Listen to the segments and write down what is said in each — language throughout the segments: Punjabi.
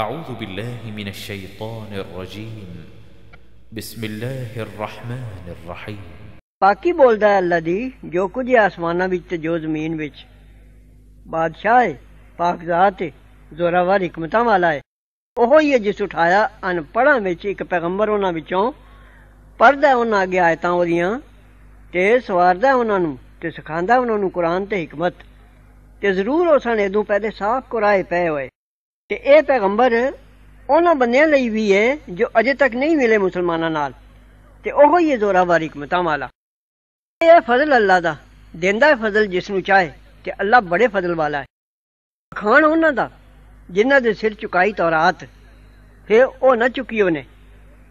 أعوذ بالله من الشيطان الرجيم بسم الله الرحمن الرحيم ਪਾਕੀ ਬੋਲਦਾ ਹੈ ਅੱਲਾ ਦੀ ਜੋ ਕੁਝ ਹੈ ਆਸਮਾਨਾਂ ਵਿੱਚ ਤੇ ਜੋ ਜ਼ਮੀਨ ਵਿੱਚ ਬਾਦਸ਼ਾਹ ਹੈ ਪਾਕ ਜ਼ਾਤ ਹੈ ਜ਼ੋਰਾਵਰ ਹਕਮਤਾਂ ਵਾਲਾ ਹੈ ਉਹ ਹੀ ਹੈ ਜਿਸ ਉਠਾਇਆ ਅਨਪੜਾਂ ਵਿੱਚ ਇੱਕ ਪੈਗੰਬਰ ਉਹਨਾਂ ਵਿੱਚੋਂ ਪੜਦਾ ਉਹਨਾਂ ਅੱਗੇ ਆਇਤਾਂ ਉਹਦੀਆਂ ਤੇ ਸਵਾਰਦਾ ਉਹਨਾਂ ਨੂੰ ਤੇ ਸਿਖਾਉਂਦਾ ਉਹਨਾਂ ਨੂੰ ਕੁਰਾਨ ਤੇ ਹਕਮਤ ਤੇ ਜ਼ਰੂਰ ਉਸਨੇ ਇਦੋਂ ਪਹਿਲੇ ਸਾਫ਼ ਕੁਰਾਏ ਪਏ ਹੋਏ ਤੇ ਇਹ ਪੈਗੰਬਰ ਉਹਨਾਂ ਬੰਦਿਆਂ ਲਈ ਵੀ ਹੈ ਜੋ ਅਜੇ ਤੱਕ ਨਹੀਂ ਮਿਲੇ ਮੁਸਲਮਾਨਾਂ ਨਾਲ ਤੇ ਉਹ ਹੀ ਹੈ ਜ਼ੋਰਾਵਾਰ ਵਾਲਾ ਇਹ ਫਜ਼ਲ ਅੱਲਾ ਦਾ ਦਿੰਦਾ ਹੈ ਫਜ਼ਲ ਜਿਸ ਨੂੰ ਚਾਹੇ ਤੇ ਅੱਲਾ ਬੜੇ ਫਜ਼ਲ ਵਾਲਾ ਹੈ ਖਾਣ ਉਹਨਾਂ ਦਾ ਜਿਨ੍ਹਾਂ ਦੇ ਸਿਰ ਚੁਕਾਈ ਤੌਰਾਤ ਫੇ ਉਹ ਨਾ ਚੁਕੀ ਉਹਨੇ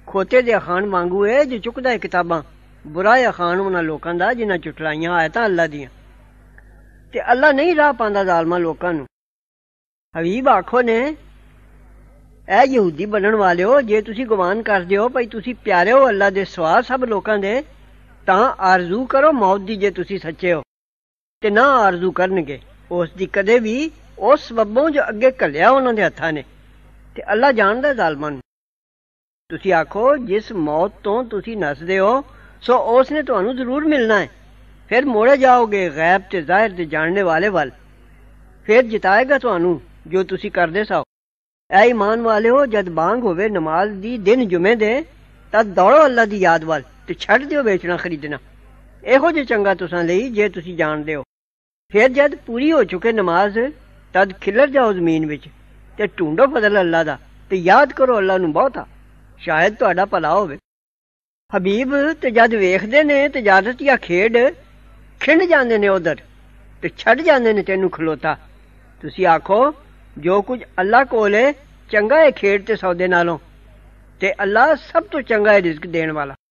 ਖੋਤੇ ਦੇ ਖਾਨ ਵਾਂਗੂ ਹੈ ਜੋ ਚੁਕਦਾ ਹੈ ਕਿਤਾਬਾਂ ਬੁਰਾ ਹੈ ਖਾਨ ਉਹਨਾਂ ਲੋਕਾਂ ਦਾ ਜਿਨ੍ਹਾਂ ਚੁਟਲਾਈਆਂ ਆਇਤਾਂ ਅੱਲਾ ਦੀਆਂ ਤੇ ਅੱਲਾ ਨਹੀਂ ਰਾਹ ਪਾਉਂਦਾ ਜ਼ਾਲਮਾਂ ਲੋਕਾਂ ਨੂੰ ਹਬੀਬ ਆਖੋ ਨੇ ਇਹ ਯਹੂਦੀ ਬਣਨ ਵਾਲਿਓ ਜੇ ਤੁਸੀਂ ਗਵਾਨ ਕਰਦੇ ਹੋ ਭਈ ਤੁਸੀਂ ਪਿਆਰੇ ਹੋ ਅੱਲਾ ਦੇ ਸਵਾ ਸਭ ਲੋਕਾਂ ਦੇ ਤਾਂ ਆਰਜ਼ੂ ਕਰੋ ਮੌਤ ਦੀ ਜੇ ਤੁਸੀਂ ਸੱਚੇ ਹੋ ਤੇ ਨਾ ਆਰਜ਼ੂ ਕਰਨਗੇ ਉਸ ਦੀ ਕਦੇ ਵੀ ਉਸ ਬੱਬੋਂ ਜੋ ਅੱਗੇ ਕੱਲਿਆ ਉਹਨਾਂ ਦੇ ਹੱਥਾਂ ਨੇ ਤੇ ਅੱਲਾ ਜਾਣਦਾ ਜ਼ਾਲਮਾਂ ਨੂੰ ਤੁਸੀਂ ਆਖੋ ਜਿਸ ਮੌਤ ਤੋਂ ਤੁਸੀਂ ਨਸਦੇ ਹੋ ਸੋ ਉਸ ਨੇ ਤੁਹਾਨੂੰ ਜ਼ਰੂਰ ਮਿਲਣਾ ਹੈ ਫਿਰ ਮੋੜੇ ਜਾਓਗੇ ਗੈਬ ਤੇ ਜ਼ਾਹਿਰ ਤੇ ਜਾਣਨੇ ਵਾਲੇ ਵੱਲ ਫਿਰ ਜਿਤਾਏਗਾ ਤੁਹਾਨੂੰ ਜੋ ਤੁਸੀਂ ਕਰਦੇ ਸੋ ਐ ਇਮਾਨ ਵਾਲਿਓ ਜਦ ਬਾਂਗ ਹੋਵੇ ਨਮਾਜ਼ ਦੀ ਦਿਨ ਜੁਮੇ ਦੇ ਤਦ ਦੌੜੋ ਅੱਲਾ ਦੀ ਯਾਦ ਵੱਲ ਤੇ ਛੱਡ ਦਿਓ ਵੇਚਣਾ ਖਰੀਦਣਾ ਇਹੋ ਜੇ ਚੰਗਾ ਤੁਸਾਂ ਲਈ ਜੇ ਤੁਸੀਂ ਜਾਣਦੇ ਹੋ ਫਿਰ ਜਦ ਪੂਰੀ ਹੋ ਚੁੱਕੇ ਨਮਾਜ਼ ਤਦ ਖਿਲਰ ਜਾਓ ਜ਼ਮੀਨ ਵਿੱਚ ਤੇ ਢੂੰਡੋ ਫਜ਼ਲ ਅੱਲਾ ਦਾ ਤੇ ਯਾਦ ਕਰੋ ਅੱਲਾ ਨੂੰ ਬਹੁਤਾ ਸ਼ਾਇਦ ਤੁਹਾਡਾ ਭਲਾ ਹੋਵੇ ਹਬੀਬ ਤੇ ਜਦ ਵੇਖਦੇ ਨੇ ਤਜਾਰਤ ਜਾਂ ਖੇਡ ਖਿੰਡ ਜਾਂਦੇ ਨੇ ਉਧਰ ਤੇ ਛੱਡ ਜਾਂਦੇ ਨੇ ਤੈਨੂੰ ਖਲੋਤਾ ਤੁਸੀਂ ਆਖੋ ਜੋ ਕੁਝ ਅੱਲਾ ਕੋਲ ਹੈ ਚੰਗਾ ਹੈ ਖੇਡ ਤੇ ਸੌਦੇ ਨਾਲੋਂ ਤੇ ਅੱਲਾ ਸਭ ਤੋਂ ਚੰਗਾ ਹੈ ਰਿਜ਼ਕ ਦੇਣ ਵਾਲਾ